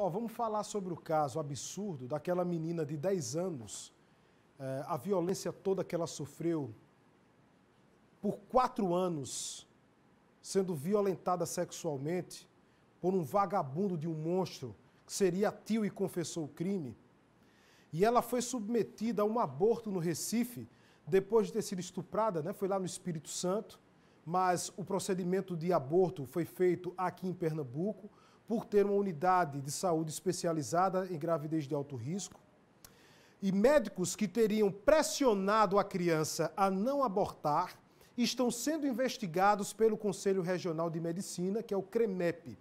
Ó, vamos falar sobre o caso absurdo daquela menina de 10 anos, é, a violência toda que ela sofreu por quatro anos, sendo violentada sexualmente por um vagabundo de um monstro que seria tio e confessou o crime. E ela foi submetida a um aborto no Recife, depois de ter sido estuprada, né? foi lá no Espírito Santo mas o procedimento de aborto foi feito aqui em Pernambuco por ter uma unidade de saúde especializada em gravidez de alto risco. E médicos que teriam pressionado a criança a não abortar estão sendo investigados pelo Conselho Regional de Medicina, que é o CREMEP.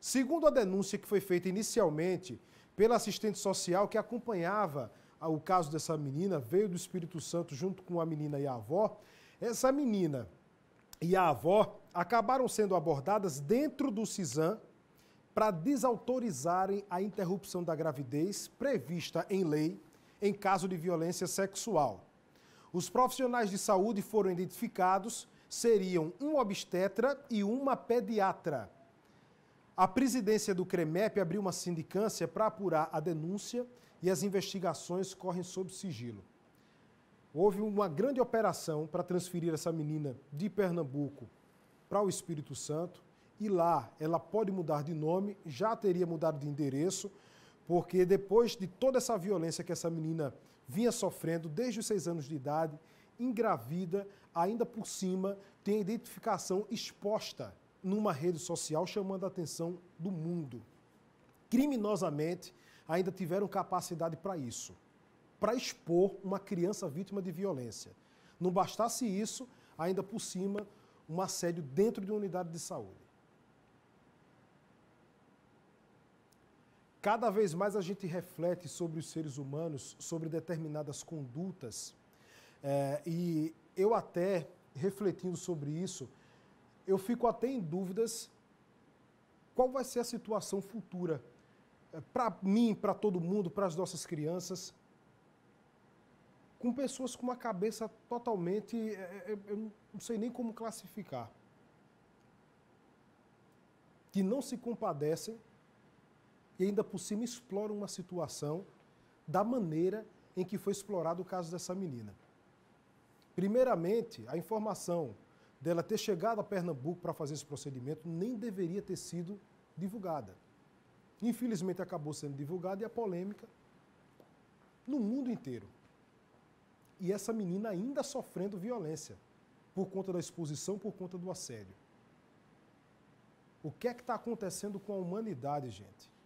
Segundo a denúncia que foi feita inicialmente pela assistente social que acompanhava o caso dessa menina, veio do Espírito Santo junto com a menina e a avó, essa menina e a avó acabaram sendo abordadas dentro do CISAM para desautorizarem a interrupção da gravidez prevista em lei em caso de violência sexual. Os profissionais de saúde foram identificados, seriam um obstetra e uma pediatra. A presidência do CREMEP abriu uma sindicância para apurar a denúncia e as investigações correm sob sigilo. Houve uma grande operação para transferir essa menina de Pernambuco para o Espírito Santo e lá ela pode mudar de nome, já teria mudado de endereço, porque depois de toda essa violência que essa menina vinha sofrendo desde os seis anos de idade, engravida, ainda por cima tem a identificação exposta numa rede social chamando a atenção do mundo. Criminosamente, ainda tiveram capacidade para isso para expor uma criança vítima de violência. Não bastasse isso, ainda por cima, um assédio dentro de uma unidade de saúde. Cada vez mais a gente reflete sobre os seres humanos, sobre determinadas condutas, é, e eu até, refletindo sobre isso, eu fico até em dúvidas qual vai ser a situação futura eh, para mim, para todo mundo, para as nossas crianças, com pessoas com uma cabeça totalmente. É, é, eu não sei nem como classificar. Que não se compadecem e ainda por cima exploram uma situação da maneira em que foi explorado o caso dessa menina. Primeiramente, a informação dela ter chegado a Pernambuco para fazer esse procedimento nem deveria ter sido divulgada. Infelizmente acabou sendo divulgada e a polêmica no mundo inteiro e essa menina ainda sofrendo violência por conta da exposição, por conta do assédio. O que é que está acontecendo com a humanidade, gente?